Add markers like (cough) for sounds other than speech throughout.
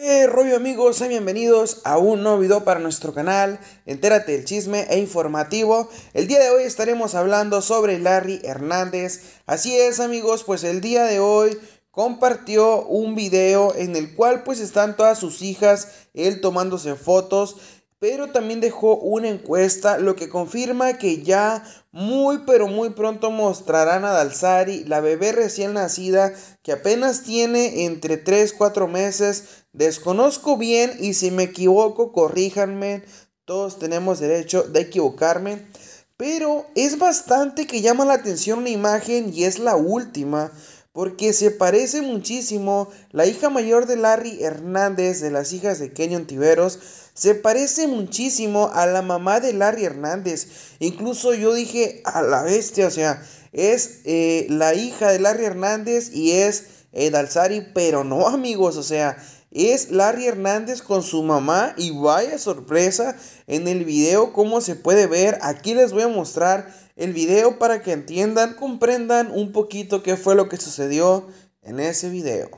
¿Qué eh, rollo amigos? Sean bienvenidos a un nuevo video para nuestro canal. Entérate del chisme e informativo. El día de hoy estaremos hablando sobre Larry Hernández. Así es amigos, pues el día de hoy compartió un video en el cual pues están todas sus hijas, él tomándose fotos pero también dejó una encuesta, lo que confirma que ya muy pero muy pronto mostrarán a Dalsari, la bebé recién nacida que apenas tiene entre 3 4 meses. Desconozco bien y si me equivoco, corríjanme. Todos tenemos derecho de equivocarme. Pero es bastante que llama la atención la imagen y es la última porque se parece muchísimo. La hija mayor de Larry Hernández, de las hijas de Kenyon Tiveros, se parece muchísimo a la mamá de Larry Hernández. Incluso yo dije a la bestia, o sea, es eh, la hija de Larry Hernández y es Ed eh, pero no (laughs) amigos, o sea, es Larry Hernández con su mamá y vaya sorpresa en el video como se puede ver, aquí les voy a mostrar el video para que entiendan, comprendan un poquito qué fue lo que sucedió en ese video.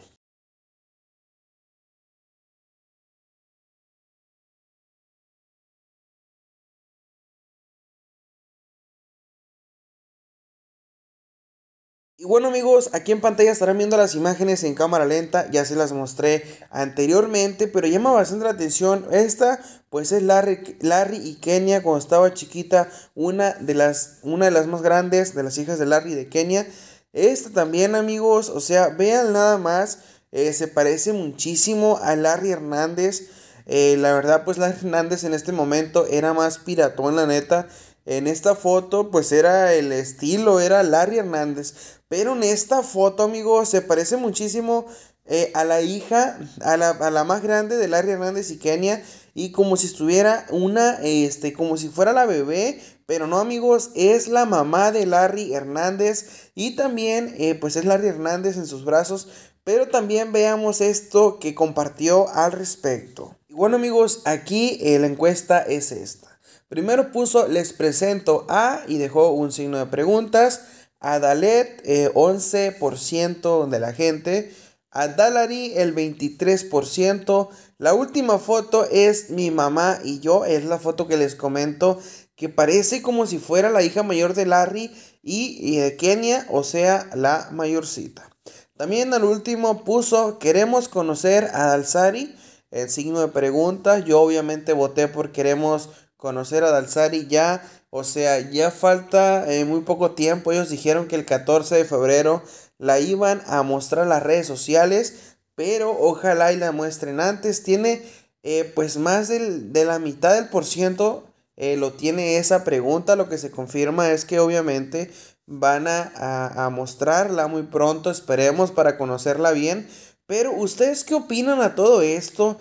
Y bueno amigos, aquí en pantalla estarán viendo las imágenes en cámara lenta, ya se las mostré anteriormente, pero llama bastante la atención esta, pues es Larry, y Kenia cuando estaba chiquita, una de, las, una de las más grandes de las hijas de Larry de Kenia. Esta también amigos, o sea, vean nada más, eh, se parece muchísimo a Larry Hernández. Eh, la verdad pues Larry Hernández en este momento era más piratón la neta. En esta foto pues era el estilo, era Larry Hernández. Pero en esta foto, amigos se parece muchísimo eh, a la hija, a la, más grande de Larry Hernández y Kenia. Y como si estuviera una, este, como si fuera la bebé. Pero no, amigos, es la mamá de Larry Hernández. Y también, eh, pues es Larry Hernández en sus brazos. Pero también veamos esto que compartió al respecto. Y bueno, amigos, aquí eh, la encuesta es esta. Primero puso les presento a y dejó un signo de preguntas. A Dalet, 11% de la gente. A Dalari, el 23%. La última foto es mi mamá y yo. Es la foto que les comento que parece como si fuera la hija mayor de Larry y, de Kenia, o sea, la mayorcita. También al último puso, queremos conocer a Dalsari, el signo de preguntas, Yo obviamente voté por queremos conocer a Dalsari ya. O sea, ya falta eh, muy poco tiempo. Ellos dijeron que el 14 de febrero la iban a mostrar las redes sociales. Pero ojalá y la muestren antes. Tiene eh, pues más de la mitad del por ciento eh, lo tiene esa pregunta. Lo que se confirma es que obviamente van a, mostrarla muy pronto. Esperemos para conocerla bien. Pero ustedes qué opinan a todo esto?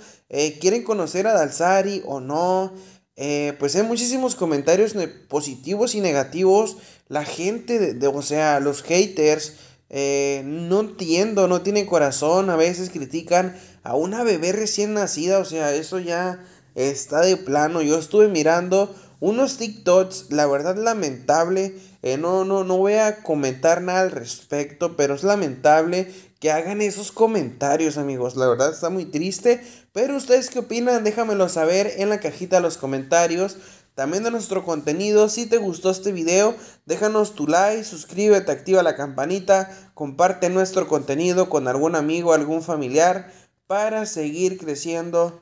¿Quieren conocer a Dalsari o no? Eh, pues hay muchísimos comentarios positivos y negativos. La gente, de, o sea, los haters, eh, no entiendo, no tienen corazón. A veces critican a una bebé recién nacida. O sea, eso ya está de plano. Yo estuve mirando unos TikToks, la verdad lamentable, eh, no, no, no voy a comentar nada al respecto, pero es lamentable que hagan esos comentarios, amigos. La verdad está muy triste. Pero ustedes qué opinan, déjamelo saber en la cajita de los comentarios. También de nuestro contenido, si te gustó este video, déjanos tu like, suscríbete, activa la campanita, comparte nuestro contenido con algún amigo, algún familiar, para seguir creciendo